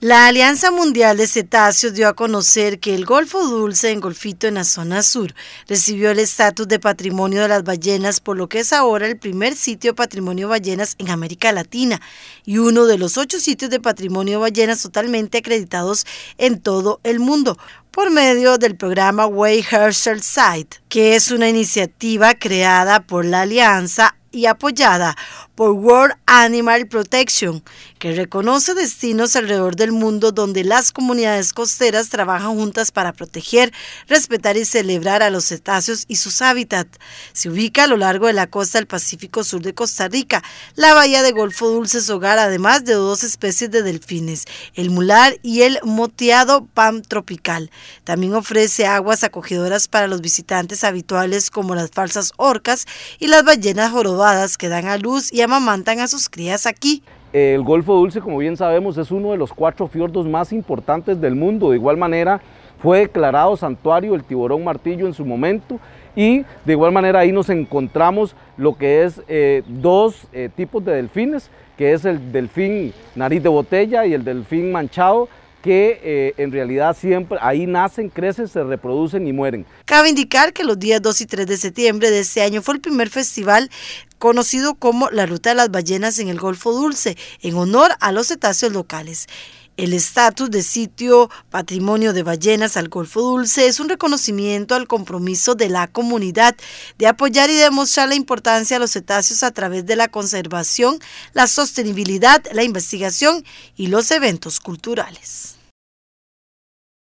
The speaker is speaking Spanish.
La Alianza Mundial de Cetáceos dio a conocer que el Golfo Dulce en Golfito en la zona sur recibió el estatus de patrimonio de las ballenas, por lo que es ahora el primer sitio patrimonio de ballenas en América Latina y uno de los ocho sitios de patrimonio ballenas totalmente acreditados en todo el mundo por medio del programa Way Herschel Site, que es una iniciativa creada por la Alianza y apoyada por World Animal Protection, que reconoce destinos alrededor del mundo donde las comunidades costeras trabajan juntas para proteger, respetar y celebrar a los cetáceos y sus hábitats. Se ubica a lo largo de la costa del Pacífico Sur de Costa Rica, la bahía de Golfo Dulce es hogar además de dos especies de delfines, el mular y el moteado pan tropical. También ofrece aguas acogedoras para los visitantes habituales como las falsas orcas y las ballenas jorobadas que dan a luz y amamantan a sus crías aquí. El Golfo Dulce, como bien sabemos, es uno de los cuatro fiordos más importantes del mundo. De igual manera, fue declarado santuario el tiburón martillo en su momento y de igual manera ahí nos encontramos lo que es eh, dos eh, tipos de delfines, que es el delfín nariz de botella y el delfín manchado, que eh, en realidad siempre ahí nacen, crecen, se reproducen y mueren. Cabe indicar que los días 2 y 3 de septiembre de este año fue el primer festival conocido como la Ruta de las Ballenas en el Golfo Dulce, en honor a los cetáceos locales. El estatus de sitio Patrimonio de Ballenas al Golfo Dulce es un reconocimiento al compromiso de la comunidad de apoyar y demostrar la importancia de los cetáceos a través de la conservación, la sostenibilidad, la investigación y los eventos culturales.